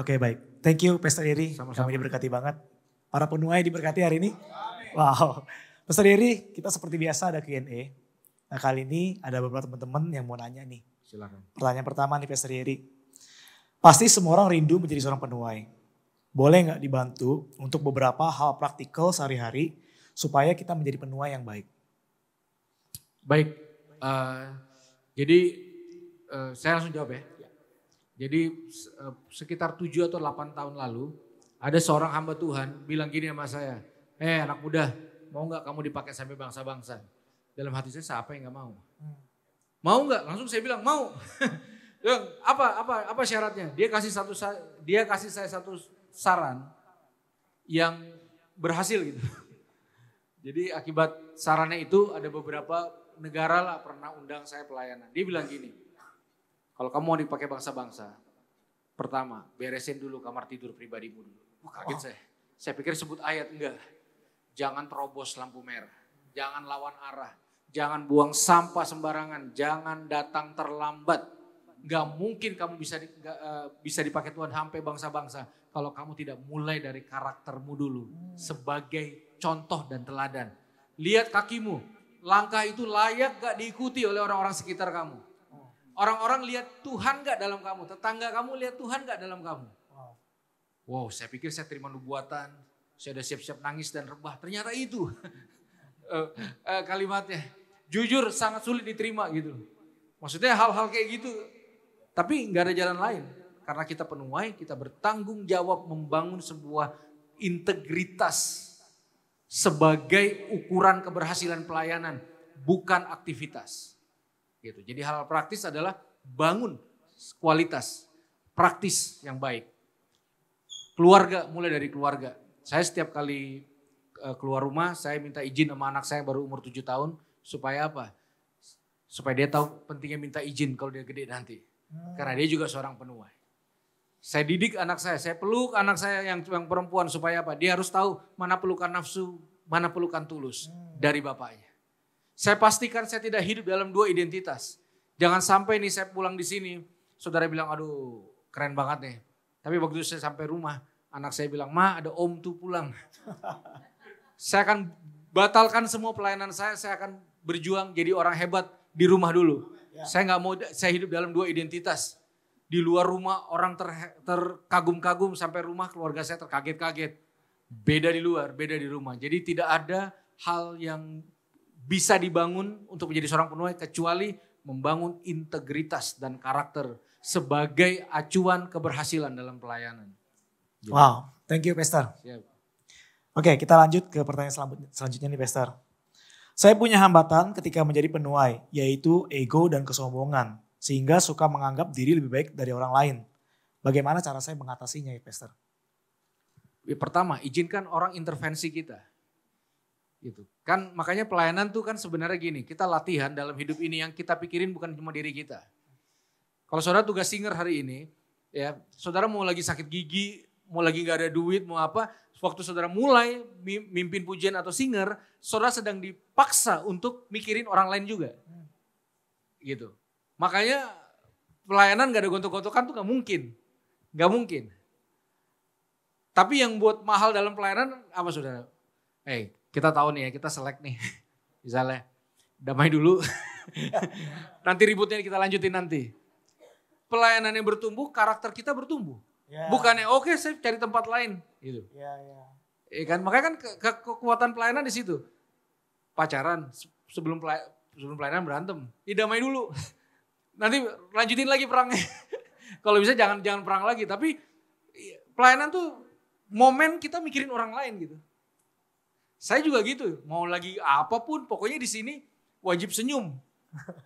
Oke okay, baik. Thank you Pastor Iri. Sama-sama. Kami diberkati banget. Para penuai diberkati hari ini. Wow. Pastor Iri, kita seperti biasa ada Q&A. Nah kali ini ada beberapa teman-teman yang mau nanya nih. Silakan. Pertanyaan pertama nih Pastor Iri. Pasti semua orang rindu menjadi seorang penuai. Boleh nggak dibantu untuk beberapa hal praktikal sehari-hari supaya kita menjadi penuai yang baik? Baik. Uh, jadi uh, saya langsung jawab ya. Jadi e, sekitar tujuh atau delapan tahun lalu ada seorang hamba Tuhan bilang gini sama saya, eh anak muda mau nggak kamu dipakai sampai bangsa-bangsa? Dalam hati saya siapa yang nggak mau? Hmm. Mau nggak? Langsung saya bilang mau. apa apa apa syaratnya? Dia kasih satu dia kasih saya satu saran yang berhasil gitu. Jadi akibat sarannya itu ada beberapa negara lah pernah undang saya pelayanan. Dia bilang gini, kalau kamu mau dipakai bangsa-bangsa, pertama beresin dulu kamar tidur pribadimu dulu. Oh, kaget oh. saya. Saya pikir sebut ayat enggak. Jangan terobos lampu merah. Jangan lawan arah. Jangan buang sampah sembarangan. Jangan datang terlambat. Gak mungkin kamu bisa di, gak, uh, eh, bisa dipakai Tuhan sampai bangsa-bangsa kalau kamu tidak mulai dari karaktermu dulu hmm. sebagai contoh dan teladan. Lihat kakimu, langkah itu layak gak diikuti oleh orang-orang sekitar kamu. Orang-orang lihat Tuhan gak dalam kamu? Tetangga kamu lihat Tuhan gak dalam kamu? Wow, saya pikir saya terima nubuatan. Saya udah siap-siap nangis dan rebah. Ternyata itu eh, eh, kalimatnya. Jujur sangat sulit diterima gitu. Maksudnya hal-hal kayak gitu. Tapi gak ada jalan lain. Karena kita penuai, kita bertanggung jawab membangun sebuah integritas sebagai ukuran keberhasilan pelayanan, bukan aktivitas gitu. Jadi hal praktis adalah bangun kualitas praktis yang baik. Keluarga mulai dari keluarga. Saya setiap kali e, keluar rumah saya minta izin sama anak saya yang baru umur 7 tahun supaya apa? Supaya dia tahu pentingnya minta izin kalau dia gede nanti. Hmm. Karena dia juga seorang penuai. Saya didik anak saya, saya peluk anak saya yang yang perempuan supaya apa? Dia harus tahu mana pelukan nafsu, mana pelukan tulus hmm. dari bapaknya. Saya pastikan saya tidak hidup dalam dua identitas. Jangan sampai nih saya pulang di sini, saudara bilang aduh keren banget nih. Tapi waktu saya sampai rumah, anak saya bilang, ma ada om tuh pulang. saya akan batalkan semua pelayanan saya, saya akan berjuang jadi orang hebat di rumah dulu. Ya. Saya nggak mau, saya hidup dalam dua identitas. Di luar rumah orang ter, terkagum-kagum sampai rumah keluarga saya terkaget-kaget. Beda di luar, beda di rumah. Jadi tidak ada hal yang bisa dibangun untuk menjadi seorang penuai kecuali membangun integritas dan karakter sebagai acuan keberhasilan dalam pelayanan. Jadi. Gitu. Wow, thank you Pastor. Siap. Oke, kita lanjut ke pertanyaan selanjutnya nih Pastor. Saya punya hambatan ketika menjadi penuai, yaitu ego dan kesombongan, sehingga suka menganggap diri lebih baik dari orang lain. Bagaimana cara saya mengatasinya ya Pastor? Pertama, izinkan orang intervensi kita gitu. Kan makanya pelayanan tuh kan sebenarnya gini, kita latihan dalam hidup ini yang kita pikirin bukan cuma diri kita. Kalau saudara tugas singer hari ini, ya saudara mau lagi sakit gigi, mau lagi nggak ada duit, mau apa, waktu saudara mulai mimpin pujian atau singer, saudara sedang dipaksa untuk mikirin orang lain juga. Gitu. Makanya pelayanan gak ada gontok-gontokan tuh gak mungkin. Gak mungkin. Tapi yang buat mahal dalam pelayanan apa saudara? Eh, hey, kita tahu nih ya, kita select nih. Misalnya, damai dulu. nanti ributnya kita lanjutin nanti. Pelayanan yang bertumbuh, karakter kita bertumbuh. Yeah. Bukannya oke okay, saya cari tempat lain gitu. Ya, ya. Iya, yeah, iya. Yeah. kan makanya kan ke, ke kekuatan pelayanan di situ. Pacaran sebelum pelay, sebelum pelayanan berantem. Ya damai dulu. Nanti lanjutin lagi perangnya. Kalau bisa jangan jangan perang lagi, tapi iya, pelayanan tuh momen kita mikirin orang lain gitu. Saya juga gitu, mau lagi apapun, pokoknya di sini wajib senyum.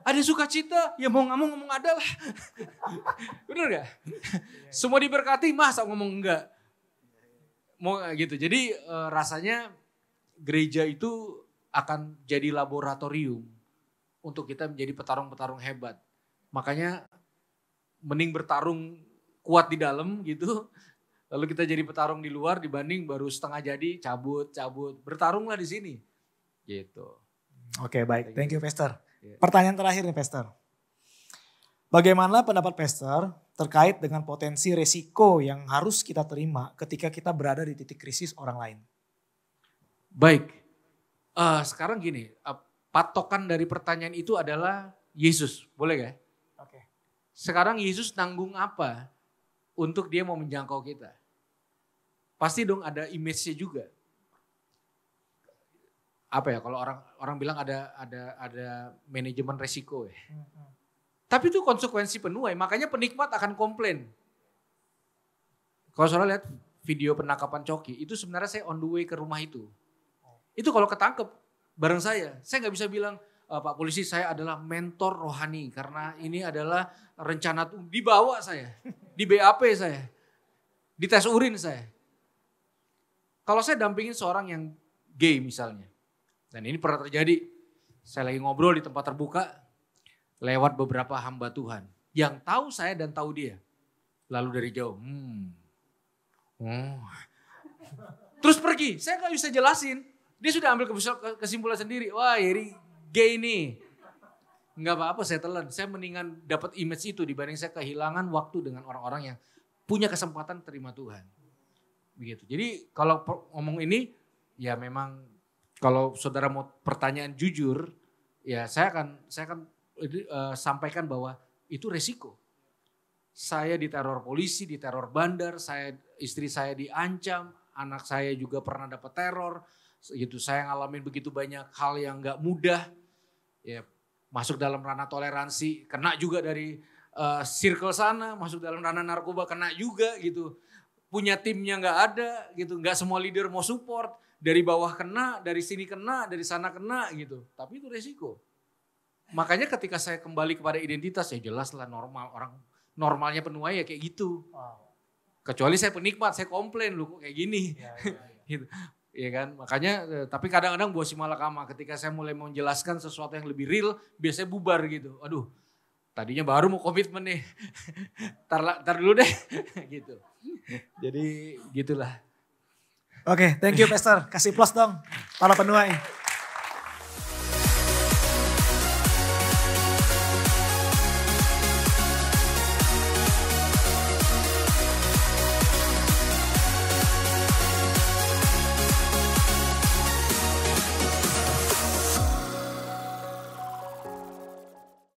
Ada sukacita, ya mau ngomong ngomong ada lah. Bener gak? Semua diberkati, masa ngomong enggak? Mau gitu. Jadi eh, rasanya gereja itu akan jadi laboratorium untuk kita menjadi petarung-petarung hebat. Makanya mending bertarung kuat di dalam gitu lalu kita jadi petarung di luar dibanding baru setengah jadi cabut cabut bertarunglah di sini gitu oke okay, baik thank you Pester yeah. pertanyaan terakhir nih Pester bagaimana pendapat Pester terkait dengan potensi resiko yang harus kita terima ketika kita berada di titik krisis orang lain baik uh, sekarang gini uh, patokan dari pertanyaan itu adalah Yesus boleh gak? Ya? Oke. Okay. Sekarang Yesus nanggung apa? untuk dia mau menjangkau kita pasti dong ada image-nya juga. Apa ya kalau orang orang bilang ada ada ada manajemen resiko ya. Hmm. Tapi itu konsekuensi penuai, makanya penikmat akan komplain. Kalau saudara lihat video penangkapan Coki, itu sebenarnya saya on the way ke rumah itu. Itu kalau ketangkep bareng saya, saya nggak bisa bilang e, Pak Polisi saya adalah mentor rohani karena ini adalah rencana tuh dibawa saya, di BAP saya, di tes urin saya. Kalau saya dampingin seorang yang gay misalnya, dan ini pernah terjadi, saya lagi ngobrol di tempat terbuka, lewat beberapa hamba Tuhan yang tahu saya dan tahu dia. Lalu dari jauh, hmm, oh. terus pergi. Saya nggak bisa jelasin. Dia sudah ambil kesimpulan sendiri. Wah, ini gay nih. Nggak apa-apa saya telan. Saya mendingan dapat image itu dibanding saya kehilangan waktu dengan orang-orang yang punya kesempatan terima Tuhan begitu. Jadi kalau ngomong ini ya memang kalau saudara mau pertanyaan jujur ya saya akan saya akan uh, sampaikan bahwa itu resiko. Saya diteror polisi, diteror bandar, saya istri saya diancam, anak saya juga pernah dapat teror, gitu saya ngalamin begitu banyak hal yang nggak mudah. Ya masuk dalam ranah toleransi, kena juga dari uh, eh, circle sana, masuk dalam ranah narkoba kena juga gitu punya timnya nggak ada gitu nggak semua leader mau support dari bawah kena dari sini kena dari sana kena gitu tapi itu resiko makanya ketika saya kembali kepada identitas ya jelas lah normal orang normalnya penuai ya kayak gitu kecuali saya penikmat saya komplain lu kok kayak gini ya, ya, ya. gitu ya kan makanya eh, tapi kadang-kadang buah si malakama ketika saya mulai menjelaskan sesuatu yang lebih real biasanya bubar gitu aduh tadinya baru mau komitmen nih. Ntar tar dulu deh gitu. Jadi gitulah. Oke, okay, thank you Pastor. Kasih plus dong para penuai.